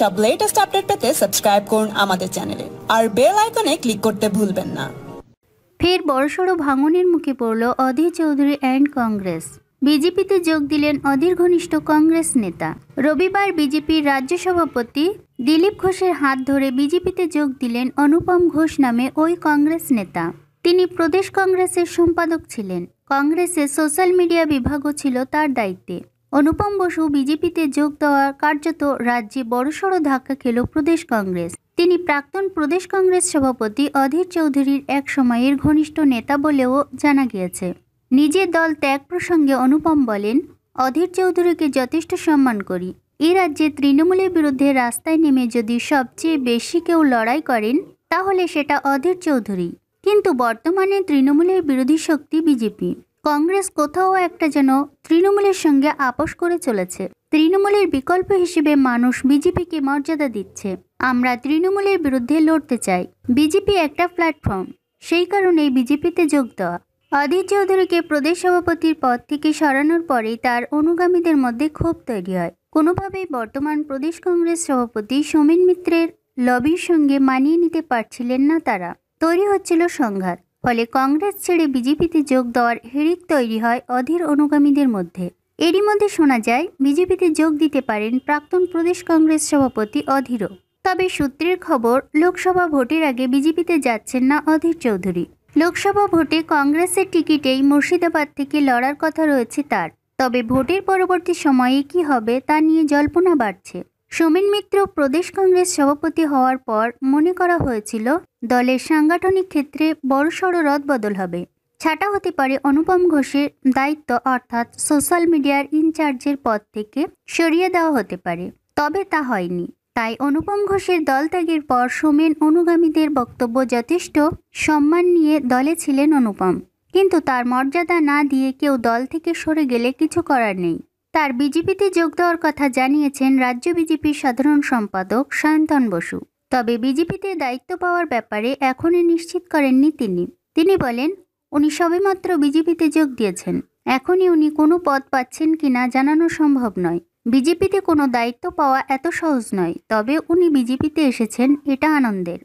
সব latest update পেতে subscribe করুন আমাদের চ্যানেলে আর বেল আইকনে ক্লিক করতে ভুলবেন না ফের বড়সড় ভাঙনের মুখে পড়ল অধীর চৌধুরী অ্যান্ড কংগ্রেস বিজেপিতে যোগ দিলেন অধীর ঘনিষ্ঠ কংগ্রেস নেতা রবিবার বিজেপির রাজ্য সভাপতি দিলীপ ঘোষের হাত ধরে বিজেপিতে যোগ দিলেন অনুপম ঘোষ নামে ওই কংগ্রেস নেতা তিনি প্রদেশ কংগ্রেসের সম্পাদক ছিলেন কংগ্রেসে সোশ্যাল মিডিয়া বিভাগও ছিল তার দায়িত্বে অনুপম বসু বিজেপিতে যোগ দেওয়ার কার্যত রাজ্যে বড়সড় ধাক্কা খেল প্রদেশ কংগ্রেস তিনি প্রাক্তন প্রদেশ কংগ্রেস সভাপতি অধীর চৌধুরীর এক সময়ের ঘনিষ্ঠ নেতা বলেও জানা গিয়েছে নিজের দল ত্যাগ প্রসঙ্গে অনুপম বলেন অধীর চৌধুরীকে যথেষ্ট সম্মান করি এ রাজ্যে তৃণমূলের বিরুদ্ধে রাস্তায় নেমে যদি সবচেয়ে বেশি কেউ লড়াই করেন তাহলে সেটা অধীর চৌধুরী কিন্তু বর্তমানে তৃণমূলের বিরোধী শক্তি বিজেপি কংগ্রেস কোথাও একটা যেন তৃণমূলের সঙ্গে আপোষ করে চলেছে তৃণমূলের বিকল্প হিসেবে মানুষ বিজেপিকে মর্যাদা দিচ্ছে আমরা তৃণমূলের বিরুদ্ধে লড়তে চাই বিজেপি একটা প্ল্যাটফর্ম সেই কারণেই বিজেপিতে যোগ দেওয়া অধীর চৌধুরীকে প্রদেশ সভাপতির পদ থেকে সরানোর পরেই তার অনুগামীদের মধ্যে ক্ষোভ তৈরি হয় কোনোভাবেই বর্তমান প্রদেশ কংগ্রেস সভাপতি সমীন মিত্রের লবির সঙ্গে মানিয়ে নিতে পারছিলেন না তারা তৈরি হচ্ছিল সংঘাত ফলে কংগ্রেস ছেড়ে বিজেপিতে যোগ দেওয়ার হিড়িক তৈরি হয় অধীর অনুগামীদের মধ্যে এরই মধ্যে শোনা যায় বিজেপিতে যোগ দিতে পারেন প্রাক্তন প্রদেশ কংগ্রেস সভাপতি অধীরও তবে সূত্রের খবর লোকসভা ভোটের আগে বিজেপিতে যাচ্ছেন না অধীর চৌধুরী লোকসভা ভোটে কংগ্রেসের টিকিটেই মুর্শিদাবাদ থেকে লড়ার কথা রয়েছে তার তবে ভোটের পরবর্তী সময়ে কি হবে তা নিয়ে জল্পনা বাড়ছে সোমেন মিত্র প্রদেশ কংগ্রেস সভাপতি হওয়ার পর মনে করা হয়েছিল দলের সাংগঠনিক ক্ষেত্রে বড়সড় রদবদল হবে ছাটা হতে পারে অনুপম ঘোষের দায়িত্ব অর্থাৎ সোশ্যাল মিডিয়ার ইনচার্জের পদ থেকে সরিয়ে দেওয়া হতে পারে তবে তা হয়নি তাই অনুপম ঘোষের দল ত্যাগের পর সোমেন অনুগামীদের বক্তব্য যথেষ্ট সম্মান নিয়ে দলে ছিলেন অনুপম কিন্তু তার মর্যাদা না দিয়ে কেউ দল থেকে সরে গেলে কিছু করার নেই তার বিজেপিতে যোগ দেওয়ার কথা জানিয়েছেন রাজ্য বিজেপির সাধারণ সম্পাদক সায়ন্তন বসু তবে বিজেপিতে দায়িত্ব পাওয়ার ব্যাপারে এখনই নিশ্চিত করেননি তিনি তিনি বলেন উনি সবেমাত্র বিজেপিতে যোগ দিয়েছেন এখনই উনি কোনো পদ পাচ্ছেন কিনা জানানো সম্ভব নয় বিজেপিতে কোনো দায়িত্ব পাওয়া এত সহজ নয় তবে উনি বিজেপিতে এসেছেন এটা আনন্দের